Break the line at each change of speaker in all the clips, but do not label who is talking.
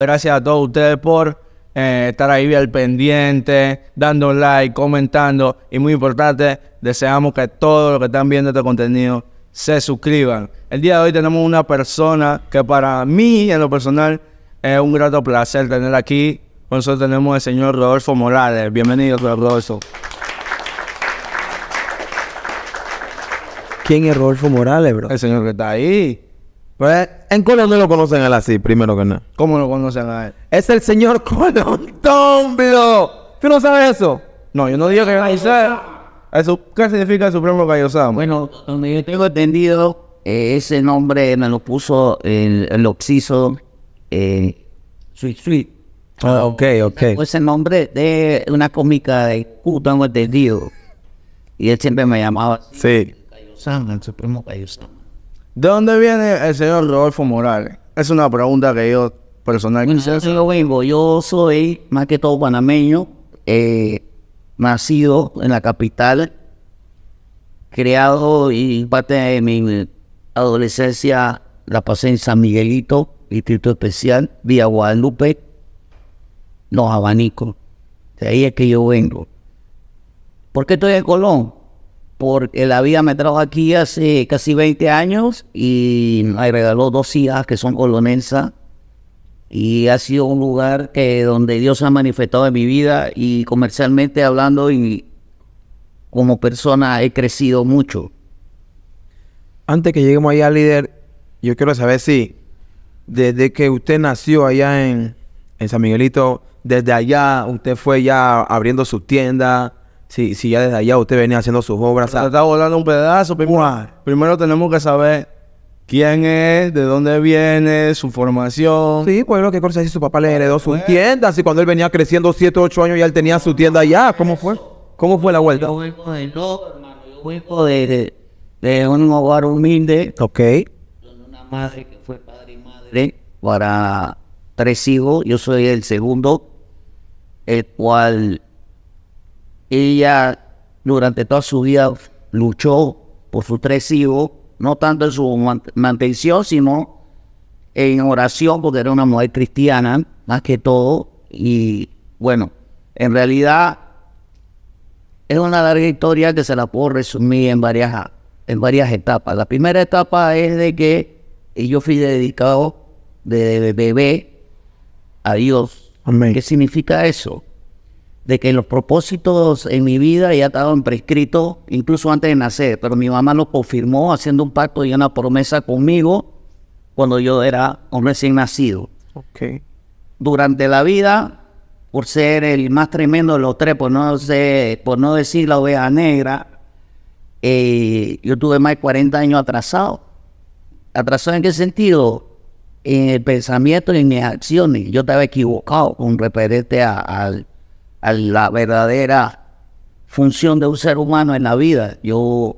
Gracias a todos ustedes por eh, estar ahí al pendiente, dando like, comentando. Y muy importante, deseamos que todos los que están viendo este contenido se suscriban. El día de hoy tenemos una persona que para mí, en lo personal, es un grato placer tener aquí. Con nosotros tenemos al señor Rodolfo Morales. Bienvenido, Rodolfo. ¿Quién es Rodolfo Morales, bro? El señor que está ahí. Pues, en Colón no lo conocen a él así, primero que nada. ¿Cómo lo conocen a él? Es el señor Colón Tombio. ¿Tú no sabes eso? No, yo no digo
que yo ¿Qué significa el Supremo Cayosama? Bueno, donde yo tengo entendido, eh, ese nombre me lo puso el, el oxiso Sweet eh, Sweet. Ah, ok, ok. el nombre de una cómica de tengo entendido. Y él siempre me llamaba Sí. el Supremo Cayosama. ¿De dónde viene el señor Rodolfo Morales? Es una pregunta que yo personalmente... yo soy más que todo panameño, eh, nacido en la capital, creado y parte de mi adolescencia la pasé en San Miguelito, Distrito Especial, vía Guadalupe, Los Abanicos. De ahí es que yo vengo. ¿Por qué estoy en Colón? porque la vida me trajo aquí hace casi 20 años y me regaló dos hijas que son colonensas. Y ha sido un lugar que, donde Dios ha manifestado en mi vida y comercialmente hablando y como persona he crecido mucho.
Antes que lleguemos allá, líder, yo quiero saber si desde que usted nació allá en San Miguelito, desde allá usted fue ya abriendo su tienda, Sí, sí, ya desde allá usted venía haciendo sus obras. Se está volando un pedazo. Primero, primero, tenemos que saber quién es, de dónde viene, su formación. Sí, pues lo que cosa si su papá le heredó su pues, pues. tienda. Así cuando él venía creciendo 7, 8 años ya él tenía su tienda allá. ¿Cómo fue?
¿Cómo fue la vuelta? Yo vengo de de, un hogar humilde. Ok. Con una madre que fue padre y madre para tres hijos. Yo soy el segundo, el cual ella durante toda su vida luchó por sus tres hijos, no tanto en su mantención, sino en oración, porque era una mujer cristiana, más que todo. Y bueno, en realidad es una larga historia que se la puedo resumir en varias, en varias etapas. La primera etapa es de que yo fui dedicado desde bebé a Dios. ¿Qué significa eso? de que los propósitos en mi vida ya estaban prescritos incluso antes de nacer, pero mi mamá lo confirmó haciendo un pacto y una promesa conmigo cuando yo era un recién nacido. Okay. Durante la vida, por ser el más tremendo de los tres, por no, sé, por no decir la oveja negra, eh, yo tuve más de 40 años atrasado. ¿Atrasado en qué sentido? En el pensamiento y en mis acciones. Yo estaba equivocado con referente al la verdadera función de un ser humano en la vida. Yo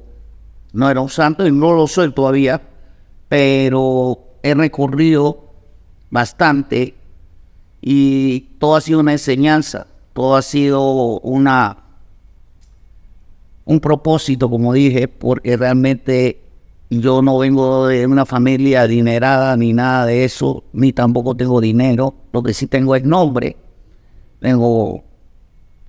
no era un santo y no lo soy todavía, pero he recorrido bastante y todo ha sido una enseñanza, todo ha sido una un propósito, como dije, porque realmente yo no vengo de una familia adinerada ni nada de eso, ni tampoco tengo dinero, lo que sí tengo es nombre, tengo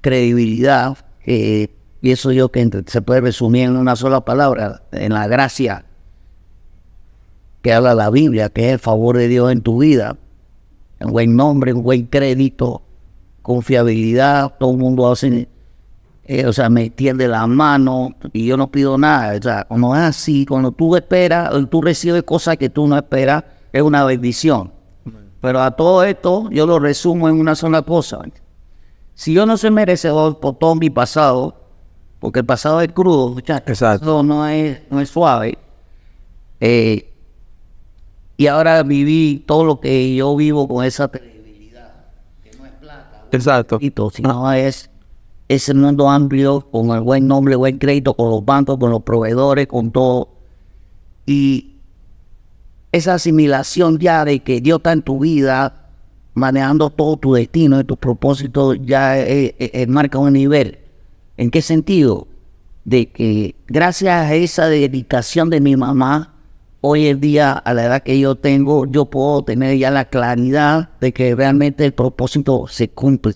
credibilidad, eh, y eso yo que se puede resumir en una sola palabra, en la gracia que habla la Biblia, que es el favor de Dios en tu vida, un buen nombre, un buen crédito, confiabilidad, todo el mundo hace, eh, o sea, me tiende la mano y yo no pido nada, o sea, cuando es así, cuando tú esperas, tú recibes cosas que tú no esperas, es una bendición. Pero a todo esto yo lo resumo en una sola cosa. Si yo no soy merecedor por todo mi pasado, porque el pasado es crudo, muchachos. no es, no es suave. Eh, y ahora viví todo lo que yo vivo con esa credibilidad, que no es plata. sino ah. es ese mundo amplio, con el buen nombre, buen crédito, con los bancos, con los proveedores, con todo. Y esa asimilación ya de que Dios está en tu vida, manejando todo tu destino y tu propósito ya eh, eh, eh, marca un nivel. ¿En qué sentido? De que gracias a esa dedicación de mi mamá, hoy en día, a la edad que yo tengo, yo puedo tener ya la claridad de que realmente el propósito se cumple.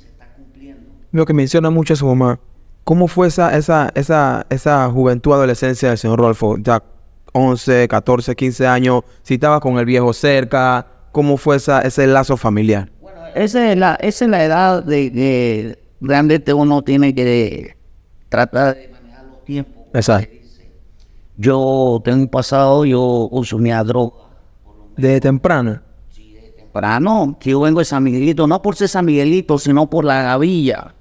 Lo que menciona mucho su mamá, ¿cómo fue esa, esa, esa, esa juventud, adolescencia del señor Rolfo? Ya 11, 14, 15 años, si estaba con el viejo cerca, cómo fue esa, ese lazo familiar?
esa es la, es la edad de que realmente uno tiene que tratar de manejar los tiempos. Exacto. Yo tengo un pasado, yo consumía droga. ¿Desde temprano? Sí, desde temprano. Yo vengo de San Miguelito, no por ser San Miguelito, sino por la gavilla,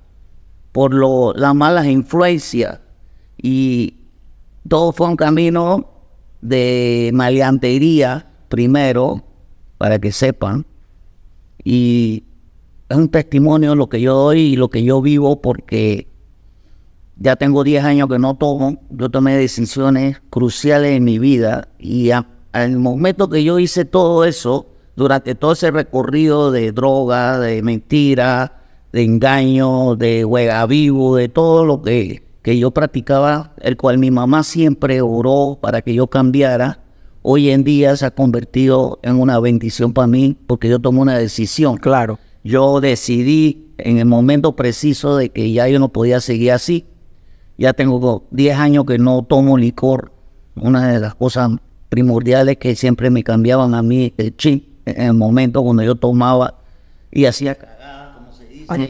por lo, las malas influencias. Y todo fue un camino de maleantería primero para que sepan. Y es un testimonio lo que yo doy y lo que yo vivo porque ya tengo 10 años que no tomo. Yo tomé decisiones cruciales en mi vida y al momento que yo hice todo eso, durante todo ese recorrido de droga, de mentira, de engaño, de juega vivo, de todo lo que yo practicaba, el cual mi mamá siempre oró para que yo cambiara hoy en día se ha convertido en una bendición para mí porque yo tomé una decisión. Claro. Yo decidí en el momento preciso de que ya yo no podía seguir así. Ya tengo 10 años que no tomo licor. Una de las cosas primordiales que siempre me cambiaban a mí el chip en el momento cuando yo tomaba y hacía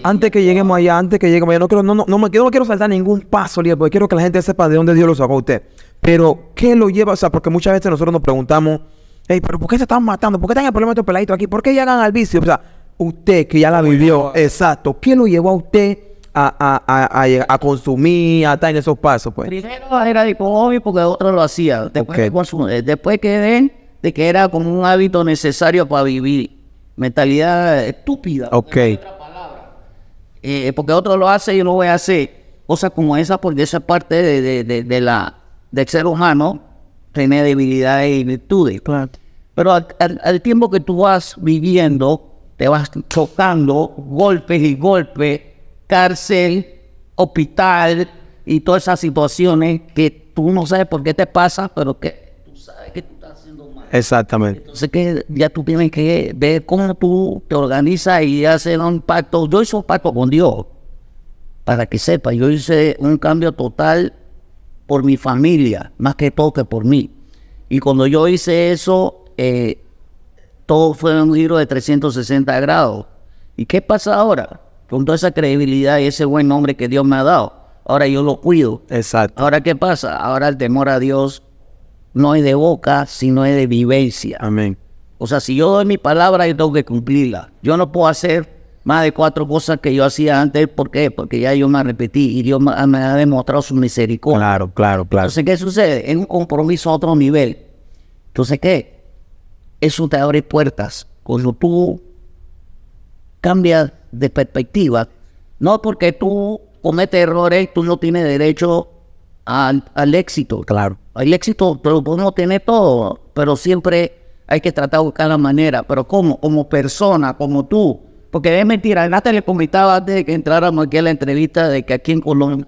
antes que lleguemos allá, antes que lleguemos allá, no, quiero, no, no, me, no quiero saltar ningún
paso, porque quiero que la gente sepa de dónde Dios lo sacó a usted. Pero, ¿qué lo lleva? O sea, porque muchas veces nosotros nos preguntamos, hey, pero ¿por qué se están matando? ¿Por qué están el problema de estos peladitos aquí? ¿Por qué llegan al vicio? O sea, usted que ya la vivió, exacto, ¿qué lo llevó a usted a, consumir,
a estar en esos pasos? Pues? Primero era de obvio porque otro lo hacía. Después, que, eh, después que ven de que era como un hábito necesario para vivir. Mentalidad estúpida. Ok. Eh, porque otro lo hace y yo lo voy a hacer. Cosas como esa, porque esa parte de, de, de, del ser humano tiene debilidades y virtudes. Pero al, tiempo que tú vas viviendo, te vas chocando golpes y golpes, cárcel, hospital y todas esas situaciones que tú no sabes por qué te pasa, pero que
Exactamente.
Entonces que ya tú tienes que ver cómo tú te organizas y haces un pacto. Yo hice un pacto con Dios, para que sepa, yo hice un cambio total por mi familia, más que todo que por mí. Y cuando yo hice eso, eh, todo fue un giro de 360 grados. ¿Y qué pasa ahora? Con toda esa credibilidad y ese buen nombre que Dios me ha dado. Ahora yo lo cuido. Exacto. Ahora qué pasa? Ahora el temor a Dios no es de boca, sino es de vivencia. Amén. O sea, si yo doy mi palabra, yo tengo que cumplirla. Yo no puedo hacer más de cuatro cosas que yo hacía antes. ¿Por qué? Porque ya yo me repetí y Dios me, ha demostrado su misericordia. Claro, claro, claro. Entonces, ¿qué sucede? Es un compromiso a otro nivel. Entonces, ¿qué? Eso te abre puertas. Cuando tú cambias de perspectiva, no porque tú cometes errores, tú no tienes derecho al éxito. Claro. El éxito pero podemos tener todo, pero siempre hay que tratar de buscar la manera. Pero ¿cómo? Como persona, como tú. Porque es mentira. te le comentaba antes de que entráramos aquí a la entrevista de que aquí en Colombia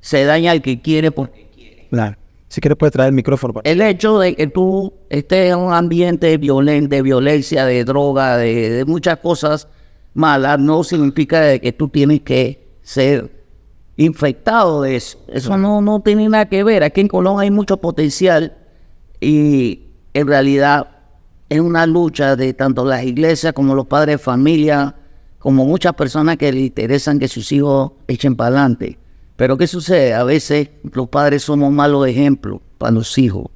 se daña el que quiere porque
quiere. Claro. Si quieres puedes traer el micrófono.
El hecho de que tú estés en un ambiente violento, de violencia, de droga, de, muchas cosas malas, no significa que tú tienes que ser infectado de eso. Eso no, no tiene nada que ver. Aquí en Colón hay mucho potencial y en realidad es una lucha de tanto las iglesias como los padres de familia, como muchas personas que le interesan que sus hijos echen para adelante. Pero ¿qué sucede? A veces los padres somos malos ejemplos para los hijos.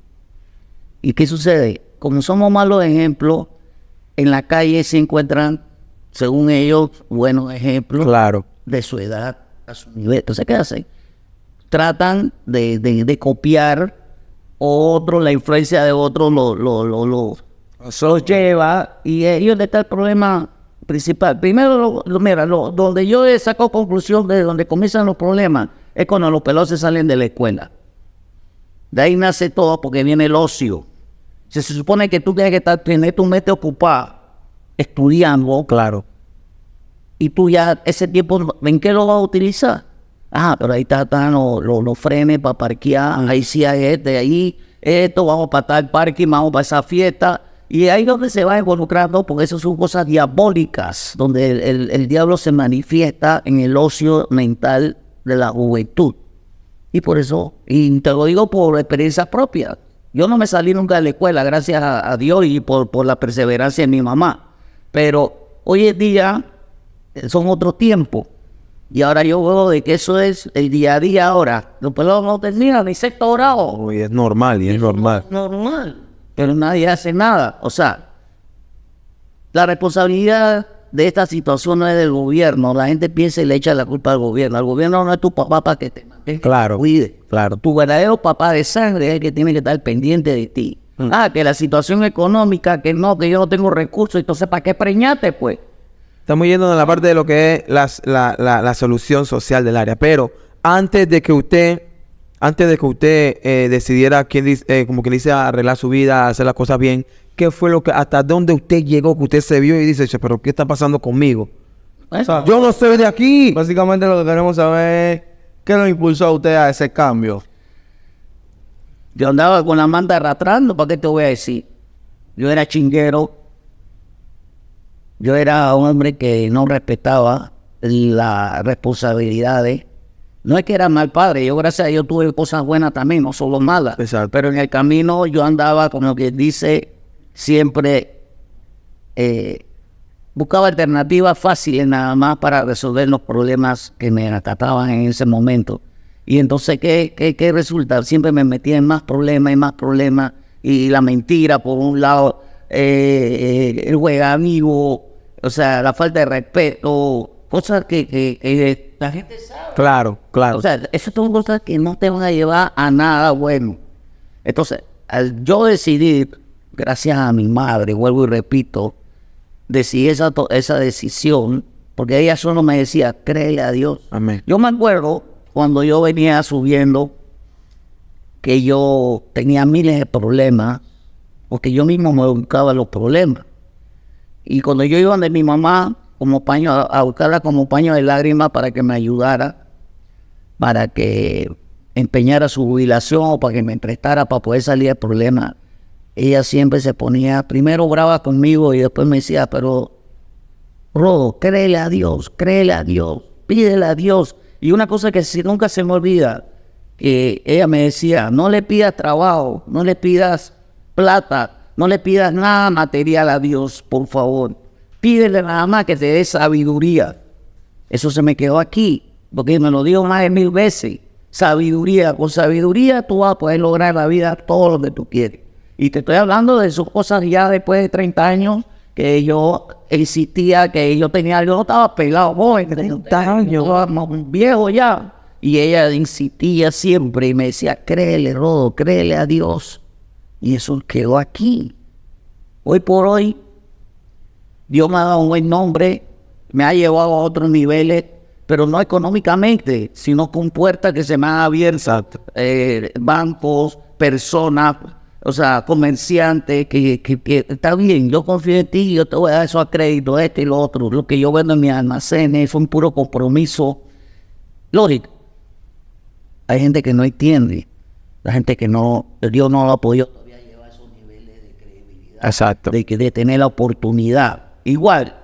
¿Y qué sucede? Como somos malos ejemplos, en la calle se encuentran, según ellos, buenos ejemplos de su edad entonces, ¿qué hacen? Tratan de, de, de copiar otro, la influencia de otro lo, lo, ah, lleva y ahí donde está el problema principal. Primero, mira, donde yo saco conclusión de donde comienzan los problemas es cuando los pelos se salen de la escuela. De ahí nace todo porque viene el ocio. se supone que tú tienes que estar, tener tu mente ocupada estudiando, claro y tú ya ese tiempo, ¿en qué lo vas a utilizar? Ah, pero ahí está, están los lo, lo frenes para parquear, ahí sí hay este, ahí esto, vamos para tal parking, vamos para esa fiesta. Y ahí es donde se va involucrando, porque eso son cosas diabólicas, donde el, diablo se manifiesta en el ocio mental de la juventud. Y por eso, y te lo digo por experiencia propia, yo no me salí nunca de la escuela, gracias a, Dios y por, por la perseverancia de mi mamá. Pero hoy en día son otro tiempo. Y ahora yo veo de que eso es el día a día ahora. Los pueblos no terminan ni sexto grado. Y es normal, y es, normal. Normal, pero nadie hace nada. O sea, la responsabilidad de esta situación no es del gobierno. La gente piensa y le echa la culpa al gobierno. el gobierno no es tu papá para que te Claro. Cuide. Claro. Tu verdadero papá de sangre es el que tiene que estar pendiente de ti. Mm. Ah, que la situación económica, que no, que yo no tengo recursos, entonces ¿para qué preñate, pues?
Estamos yendo a la parte de lo que es la, solución social del área. Pero antes de que usted, antes de que usted eh, decidiera, quién eh, dice, arreglar su vida, hacer las cosas bien, ¿qué fue lo que, hasta dónde usted llegó, que usted se vio y dice, pero ¿qué está pasando conmigo? yo no sé de aquí. Básicamente lo que queremos saber es qué lo
impulsó a usted a ese cambio. Yo andaba con la manta arrastrando, ¿para qué te voy a decir? Yo era chinguero, yo era un hombre que no respetaba las responsabilidades. No es que era mal padre, yo gracias a Dios tuve cosas buenas también, no solo malas. Pero en el camino yo andaba, como quien dice, siempre eh, buscaba alternativas fáciles nada más para resolver los problemas que me trataban en ese momento. Y entonces, ¿qué, qué, resulta? Siempre me metía en más problemas y más problemas. Y la mentira, por un lado, eh, eh, el juega amigo, o sea, la falta de respeto, cosas que, que, la gente sabe. Claro, claro. O sea, esas son cosas que no te van a llevar a nada bueno. Entonces, al yo decidir, gracias a mi madre, vuelvo y repito, decidí esa, esa decisión, porque ella solo me decía, créele a Dios. Amén. Yo me acuerdo cuando yo venía subiendo que yo tenía miles de problemas, porque yo mismo me buscaba los problemas. Y cuando yo iba de mi mamá, como paño, a buscarla como paño de lágrimas para que me ayudara, para que empeñara su jubilación o para que me prestara para poder salir del problema, ella siempre se ponía primero brava conmigo y después me decía, pero Rodo, créele a Dios, créele a Dios, pídele a Dios. Y una cosa que nunca se me olvida, que ella me decía, no le pidas trabajo, no le pidas plata, no le pidas nada material a Dios, por favor. Pídele nada más que te dé sabiduría. Eso se me quedó aquí, porque me lo dijo más de mil veces. Sabiduría, con sabiduría tú vas a poder lograr la vida todo lo que tú quieres. Y te estoy hablando de sus cosas ya después de 30 años que yo insistía que yo tenía, yo estaba pelado, voy 30 años, viejo ya. Y ella insistía siempre y me decía, créele, Rodo, créele a Dios. Y eso quedó aquí. Hoy por hoy, Dios me ha dado un buen nombre, me ha llevado a otros niveles, pero no económicamente, sino con puertas que se me han abierto. Eh, bancos, personas, o sea, comerciantes, que, está bien, yo confío en ti, yo te voy a dar eso a crédito, este y lo otro. Lo que yo vendo en mis almacenes es un puro compromiso. Lógico. Hay gente que no entiende, la gente que no, Dios no lo ha podido Exacto. De, de tener la oportunidad. Igual,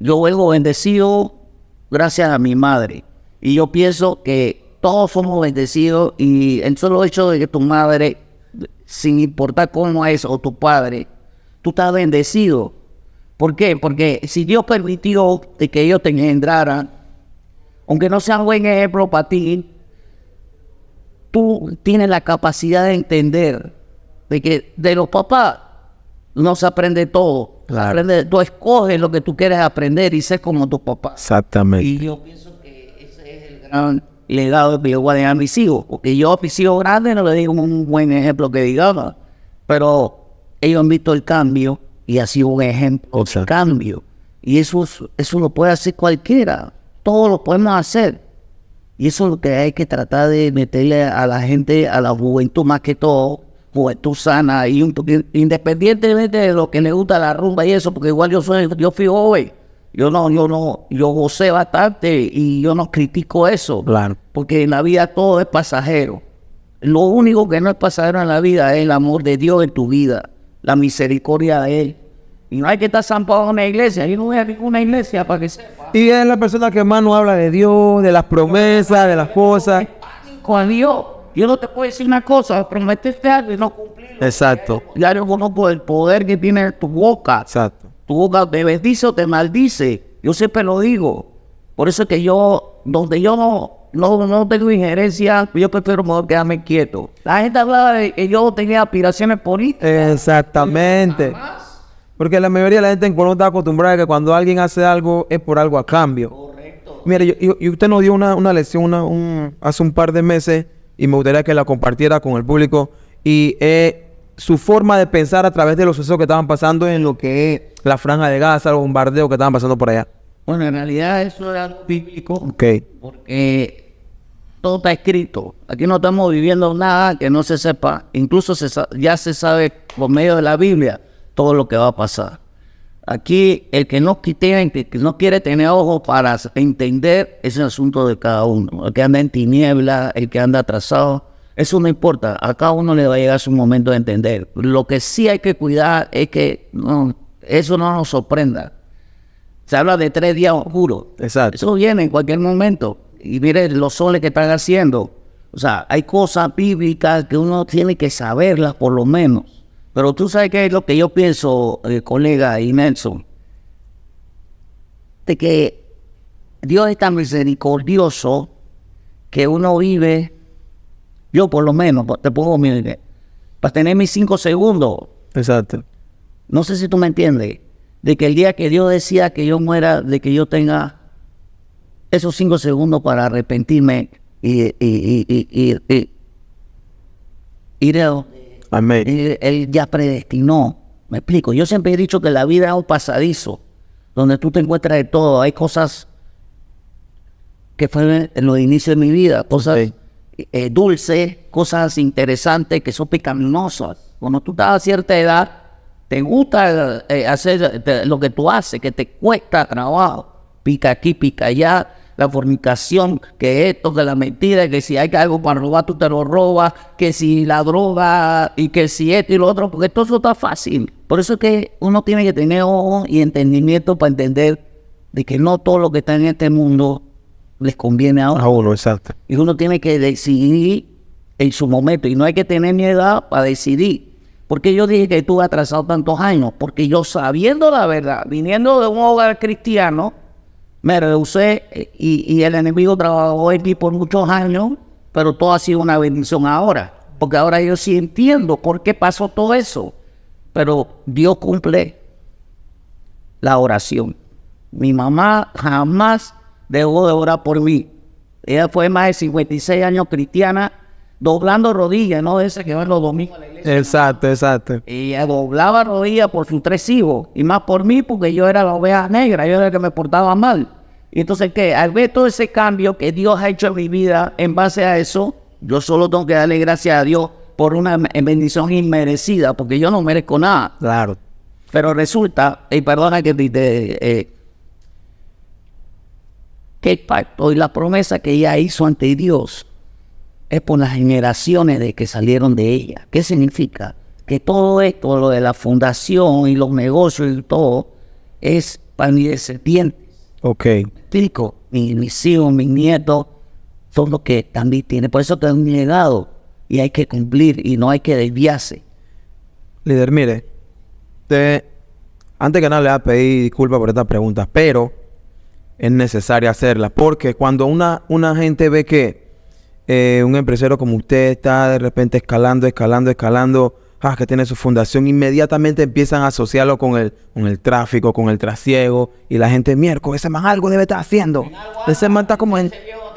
yo vengo bendecido gracias a mi madre. Y yo pienso que todos somos bendecidos y el solo hecho de que tu madre, sin importar cómo es, o tu padre, tú estás bendecido. ¿Por qué? Porque si Dios permitió de que ellos te engendraran, aunque no sea un buen ejemplo para ti, tú tienes la capacidad de entender de que de los papás no se aprende todo. tú escoges lo que tú quieres aprender y ser como tus papás.
Exactamente. Y
yo pienso que ese es el gran legado que yo voy a dejar a mis hijos. Porque yo a mis hijos grandes no le digo un buen ejemplo que digamos, pero ellos han visto el cambio y ha sido un ejemplo de cambio. Y eso, eso lo puede hacer cualquiera. Todos lo podemos hacer. Y eso es lo que hay que tratar de meterle a la gente, a la juventud más que todo, pues tú sana independientemente de lo que le gusta la rumba y eso, porque igual yo soy, yo fui joven. Yo no, yo no, yo gocé bastante y yo no critico eso. Claro. Porque en la vida todo es pasajero. Lo único que no es pasajero en la vida es el amor de Dios en tu vida, la misericordia de Él. Y no hay que estar zampado en una iglesia. Yo no voy a ninguna iglesia para que sepa. Y es la persona que más no habla de Dios, de las promesas, de las cosas. Con Dios. Yo no te puedo decir una cosa, prometiste algo y no cumplirlo. Exacto. Ya yo conozco el poder que tiene tu boca. Exacto. Tu boca te bendice o te maldice. Yo siempre lo digo. Por eso es que yo, donde yo no, no, tengo injerencia, yo prefiero mejor quedarme quieto. La gente hablaba de que yo tenía aspiraciones
políticas. Exactamente. Porque la mayoría de la gente en Colombia está acostumbrada a que cuando alguien hace algo es por algo a cambio. Correcto. Mire, y usted nos dio una, lección hace un par de meses y me gustaría que la compartiera con el público y eh, su forma de pensar a través de los sucesos que estaban pasando en lo que es la franja de Gaza, los bombardeos que estaban
pasando por allá. Bueno, en realidad eso era algo bíblico. Porque todo está escrito. Aquí no estamos viviendo nada que no se sepa. Incluso ya se sabe por medio de la Biblia todo lo que va a pasar. Aquí el que no, que no quiere tener ojos para entender ese asunto de cada uno. El que anda en tiniebla, el que anda atrasado, eso no importa. A cada uno le va a llegar su momento de entender. Lo que sí hay que cuidar es que eso no nos sorprenda. Se habla de tres días oscuros. Exacto. Eso viene en cualquier momento. Y mire los soles que están haciendo. O sea, hay cosas bíblicas que uno tiene que saberlas por lo menos pero tú sabes qué es lo que yo pienso, eh, colega inmenso, de que Dios es tan misericordioso que uno vive, yo por lo menos, te pongo mi, eh, para tener mis cinco segundos. Exacto. No sé si tú me entiendes, de que el día que Dios decía que yo muera, de que yo tenga esos cinco segundos para arrepentirme y, y, y, y ir a él, ya predestinó. Me explico. Yo siempre he dicho que la vida es un pasadizo, donde tú te encuentras de todo. Hay cosas que fueron en los inicios de mi vida, cosas eh, dulces, cosas interesantes que son pecaminosas. Cuando tú estás a cierta edad, te gusta eh, hacer eh, lo que tú haces, que te cuesta trabajo, pica aquí, pica allá, la fornicación, que esto, que la mentira, que si hay algo para robar, tú te lo robas, que si la droga y que si esto y lo otro, porque todo eso está fácil. Por eso es que uno tiene que tener ojo y entendimiento para entender de que no todo lo que está en este mundo les conviene a uno. A exacto. Y uno tiene que decidir en su momento y no hay que tener ni edad para decidir. Porque yo dije que estuve atrasado tantos años, porque yo sabiendo la verdad, viniendo de un hogar cristiano, me rehusé y, el enemigo trabajó en mí por muchos años, pero todo ha sido una bendición ahora, porque ahora yo sí entiendo por qué pasó todo eso. Pero Dios cumple la oración. Mi mamá jamás dejó de orar por mí. Ella fue más de 56 años cristiana doblando rodillas, no De ese que va los domingos a la iglesia. Exacto, exacto. Y doblaba rodillas por sus tres hijos, y más por mí, porque yo era la oveja negra, yo era el que me portaba mal. Y entonces, que Al ver todo ese cambio que Dios ha hecho en mi vida en base a eso, yo solo tengo que darle gracias a Dios por una bendición inmerecida, porque yo no merezco nada. Claro. Pero resulta, y perdona que te... ¿Qué eh, que pacto y la promesa que ella hizo ante Dios es por las generaciones de que salieron de ella. ¿Qué significa? Que todo esto, lo de la fundación y los negocios y todo, es para mis descendientes. Ok. explico, mis, hijos, mis nietos, son los que también tienen. Por eso tengo un legado y hay que cumplir y no hay que desviarse.
Líder, mire, te, antes que nada le voy a pedir disculpas por estas preguntas, pero es necesario hacerlas porque cuando una, una gente ve que eh, un empresario como usted está de repente escalando, escalando, escalando, ah, que tiene su fundación, inmediatamente empiezan a asociarlo con el, con el tráfico, con el trasiego, y la gente, miércoles, ese man algo debe estar haciendo. ese man está como en...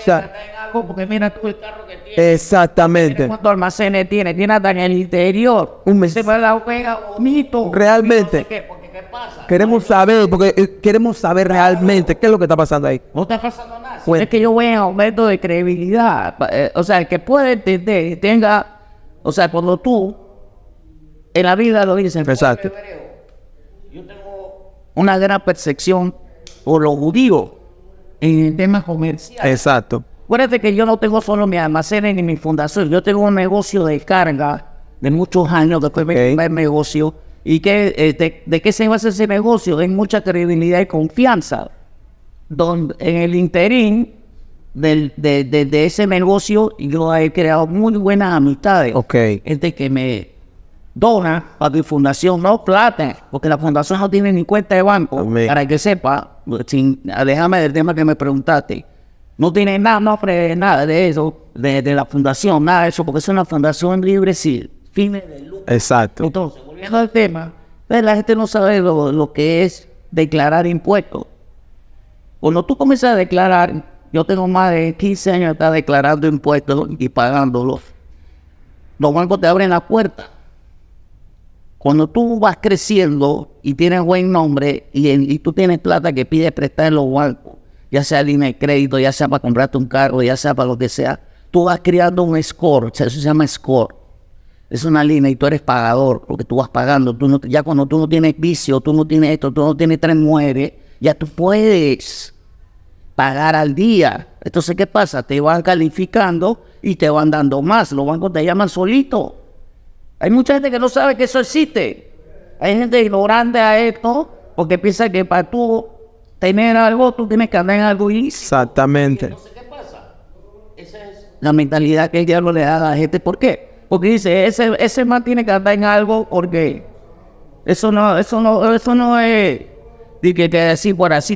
algo
porque mira el carro
Exactamente. ¿Cuántos
almacenes tiene? Tiene hasta en el interior. Un mes. Se la juega bonito. Realmente. qué, ¿qué
pasa? Queremos saber, porque eh, queremos saber
realmente qué es lo que está pasando ahí. No está pasando es que yo voy a aumento de credibilidad. Eh, o sea, el que puede entender, tenga. O sea, cuando tú en la vida lo dices Exacto. Yo tengo una gran percepción por los judíos en el tema comerciales. Exacto. Acuérdate que yo no tengo solo mi almacenes ni mi fundación. Yo tengo un negocio de carga de muchos años después de mi negocio. ¿Y que eh, de, qué se basa ese negocio? En mucha credibilidad y confianza en el interín de, ese negocio, yo he creado muy buenas amistades. Ok. Gente que me dona para mi fundación, no plata, porque la fundación no tiene ni cuenta de banco. Para que sepa, sin del tema que me preguntaste. No tiene nada, no nada de eso, de, la fundación, nada de eso, porque es una fundación libre, sí, fines de lucro. Exacto. Entonces, volviendo al tema, pues, la gente no sabe lo que es declarar impuestos. Cuando tú comienzas a declarar, yo tengo más de 15 años de declarando impuestos y pagándolos. Los bancos te abren la puerta. Cuando tú vas creciendo y tienes buen nombre y, tú tienes plata que pides prestar en los bancos, ya sea línea de crédito, ya sea para comprarte un carro, ya sea para lo que sea, tú vas creando un score, eso se llama score. Es una línea y tú eres pagador, porque tú vas pagando. ya cuando tú no tienes vicio, tú no tienes esto, tú no tienes tres mujeres, ya tú puedes pagar al día. Entonces, ¿qué pasa? Te van calificando y te van dando más. Los bancos te llaman solito. Hay mucha gente que no sabe que eso existe. Hay gente ignorante a esto porque piensa que para tú tener algo, tú tienes que andar en algo y... Exactamente. Entonces, ¿qué pasa? Esa es la mentalidad que el diablo le da a la gente. ¿Por qué? Porque dice, ese, ese man tiene que andar en algo porque eso no, eso no, eso no es que te así por así.